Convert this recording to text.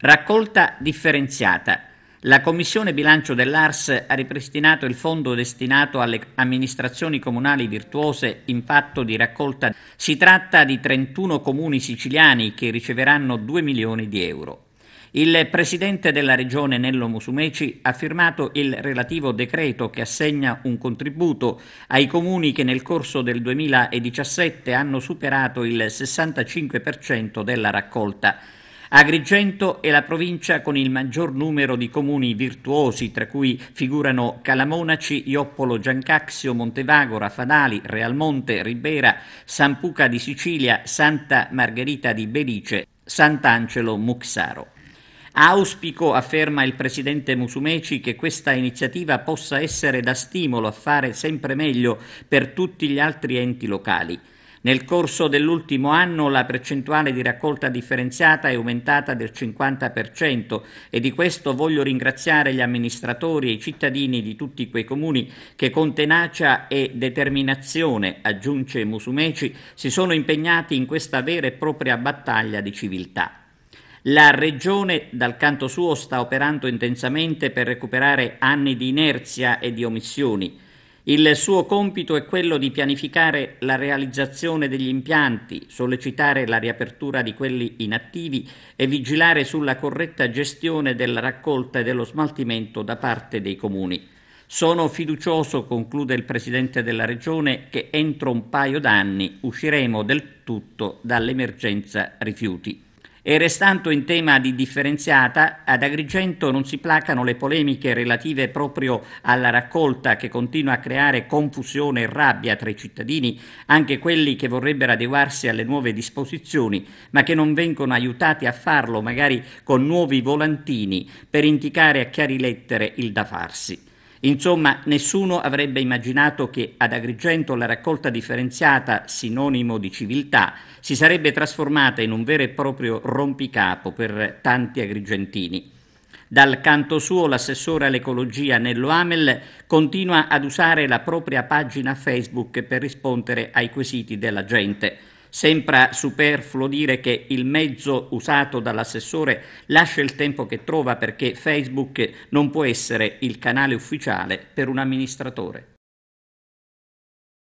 Raccolta differenziata. La Commissione Bilancio dell'Ars ha ripristinato il fondo destinato alle amministrazioni comunali virtuose in patto di raccolta. Si tratta di 31 comuni siciliani che riceveranno 2 milioni di euro. Il presidente della regione Nello Musumeci ha firmato il relativo decreto che assegna un contributo ai comuni che nel corso del 2017 hanno superato il 65% della raccolta. Agrigento è la provincia con il maggior numero di comuni virtuosi, tra cui figurano Calamonaci, Ioppolo, Giancaxio, Montevagora, Fadali, Realmonte, Ribera, San di Sicilia, Santa Margherita di Belice, Sant'Angelo Muxaro. Auspico, afferma il presidente Musumeci, che questa iniziativa possa essere da stimolo a fare sempre meglio per tutti gli altri enti locali. Nel corso dell'ultimo anno la percentuale di raccolta differenziata è aumentata del 50% e di questo voglio ringraziare gli amministratori e i cittadini di tutti quei comuni che con tenacia e determinazione, aggiunge Musumeci, si sono impegnati in questa vera e propria battaglia di civiltà. La Regione, dal canto suo, sta operando intensamente per recuperare anni di inerzia e di omissioni. Il suo compito è quello di pianificare la realizzazione degli impianti, sollecitare la riapertura di quelli inattivi e vigilare sulla corretta gestione della raccolta e dello smaltimento da parte dei comuni. Sono fiducioso, conclude il Presidente della Regione, che entro un paio d'anni usciremo del tutto dall'emergenza rifiuti. E restando in tema di differenziata, ad Agrigento non si placano le polemiche relative proprio alla raccolta che continua a creare confusione e rabbia tra i cittadini, anche quelli che vorrebbero adeguarsi alle nuove disposizioni, ma che non vengono aiutati a farlo magari con nuovi volantini per indicare a chiari lettere il da farsi. Insomma, nessuno avrebbe immaginato che ad Agrigento la raccolta differenziata, sinonimo di civiltà, si sarebbe trasformata in un vero e proprio rompicapo per tanti agrigentini. Dal canto suo l'assessore all'ecologia Nello Amel continua ad usare la propria pagina Facebook per rispondere ai quesiti della gente. Sembra superfluo dire che il mezzo usato dall'assessore lascia il tempo che trova perché Facebook non può essere il canale ufficiale per un amministratore.